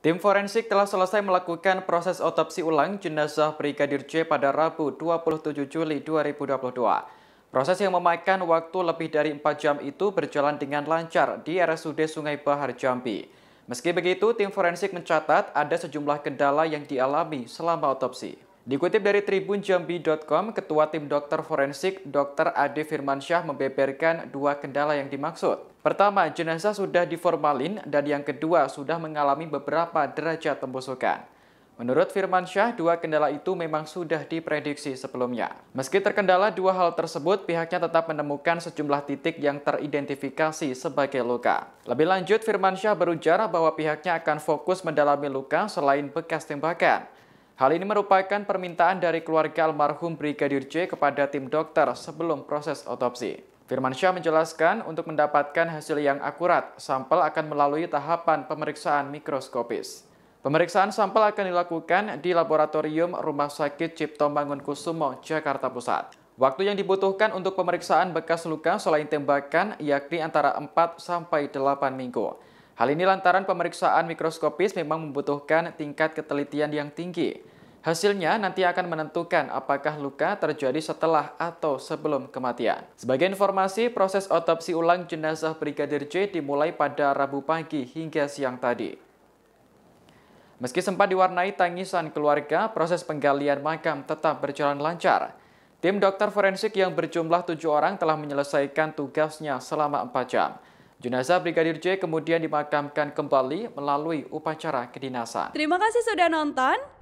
Tim forensik telah selesai melakukan proses otopsi ulang jenazah Brigadir J pada Rabu 27 Juli 2022. Proses yang memakan waktu lebih dari 4 jam itu berjalan dengan lancar di RSUD Sungai Bahar Jambi. Meski begitu, tim forensik mencatat ada sejumlah kendala yang dialami selama otopsi. Dikutip dari tribunjambi.com, Ketua Tim Dokter Forensik Dr. Ade Firmansyah membeberkan dua kendala yang dimaksud. Pertama, jenazah sudah diformalin dan yang kedua sudah mengalami beberapa derajat pembusukan. Menurut Firmansyah, dua kendala itu memang sudah diprediksi sebelumnya. Meski terkendala dua hal tersebut, pihaknya tetap menemukan sejumlah titik yang teridentifikasi sebagai luka. Lebih lanjut, Firmansyah berujar bahwa pihaknya akan fokus mendalami luka selain bekas tembakan. Hal ini merupakan permintaan dari keluarga almarhum Brigadir J kepada tim dokter sebelum proses otopsi. Firman Syah menjelaskan untuk mendapatkan hasil yang akurat, sampel akan melalui tahapan pemeriksaan mikroskopis. Pemeriksaan sampel akan dilakukan di Laboratorium Rumah Sakit Cipto Mangunkusumo, Jakarta Pusat. Waktu yang dibutuhkan untuk pemeriksaan bekas luka selain tembakan yakni antara 4 sampai 8 minggu. Hal ini lantaran pemeriksaan mikroskopis memang membutuhkan tingkat ketelitian yang tinggi. Hasilnya nanti akan menentukan apakah luka terjadi setelah atau sebelum kematian. Sebagai informasi, proses otopsi ulang jenazah Brigadir J dimulai pada Rabu pagi hingga siang tadi. Meski sempat diwarnai tangisan keluarga, proses penggalian makam tetap berjalan lancar. Tim dokter forensik yang berjumlah tujuh orang telah menyelesaikan tugasnya selama empat jam. Jenazah Brigadir J kemudian dimakamkan kembali melalui upacara kedinasan. Terima kasih sudah nonton.